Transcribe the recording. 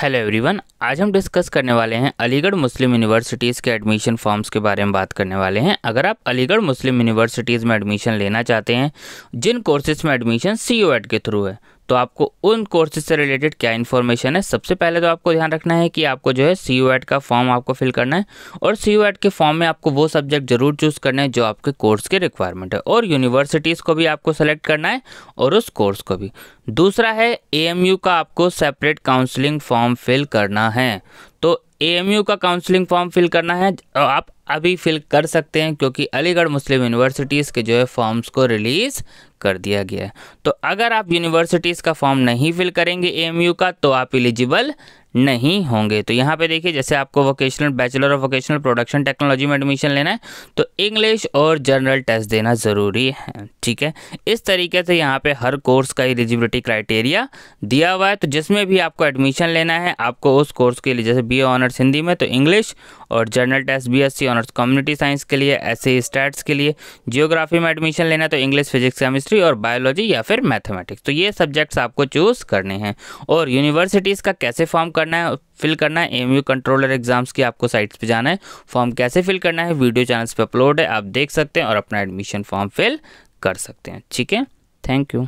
hello everyone आज हम discuss करने वाले हैं अलीगढ़ मुस्लिम यूनिवर्सिटीज़ के एडमिशन फॉर्म्स के बारे में बात करने वाले हैं अगर आप अलीगढ़ मुस्लिम यूनिवर्सिटीज़ में एडमिशन लेना चाहते हैं जिन कोर्सेज़ में एडमिशन सी के थ्रू है तो आपको उन कोर्सेज से रिलेटेड क्या इन्फॉर्मेशन है सबसे पहले तो आपको ध्यान रखना है कि आपको जो है सी यू एड का फॉर्म आपको फिल करना है और सी यू एड के फॉर्म में आपको वो सब्जेक्ट जरूर चूज़ करना है जो आपके कोर्स के रिक्वायरमेंट है और यूनिवर्सिटीज़ को भी आपको सेलेक्ट करना है और उस कोर्स को भी दूसरा है ए एम यू का आपको सेपरेट काउंसलिंग फॉर्म फिल करना है तो एएमयू का काउंसलिंग फॉर्म फिल करना है आप अभी फिल कर सकते हैं क्योंकि अलीगढ़ मुस्लिम यूनिवर्सिटीज़ के जो है फॉर्म्स को रिलीज़ कर दिया गया है तो अगर आप यूनिवर्सिटीज़ का फॉर्म नहीं फिल करेंगे एएमयू का तो आप एलिजिबल नहीं होंगे तो यहाँ पे देखिए जैसे आपको vocational bachelor of vocational production technology में एडमिशन लेना है तो इंग्लिश और जनरल टेस्ट देना ज़रूरी है ठीक है इस तरीके से यहाँ पे हर कोर्स का एलिजिबिलिटी क्राइटेरिया दिया हुआ है तो जिसमें भी आपको एडमिशन लेना है आपको उस कोर्स के लिए जैसे बी ऑनर्स हिंदी में तो इंग्लिश और general test B S C honours community science के लिए एस सी स्टैट्स के लिए जियोग्राफी में एडमिशन लेना है तो इंग्लिश फिजिक्स केमिस्ट्री और बायोलॉजी या फिर मैथमेटिक्स तो ये सब्जेक्ट्स आपको चूज़ करने हैं और यूनिवर्सिटीज़ का कैसे फॉर्म कर करना है फिल करना है एम कंट्रोलर एग्जाम्स की आपको साइट्स पे जाना है फॉर्म कैसे फिल करना है वीडियो चैनल्स पे अपलोड है आप देख सकते हैं और अपना एडमिशन फॉर्म फिल कर सकते हैं ठीक है थैंक यू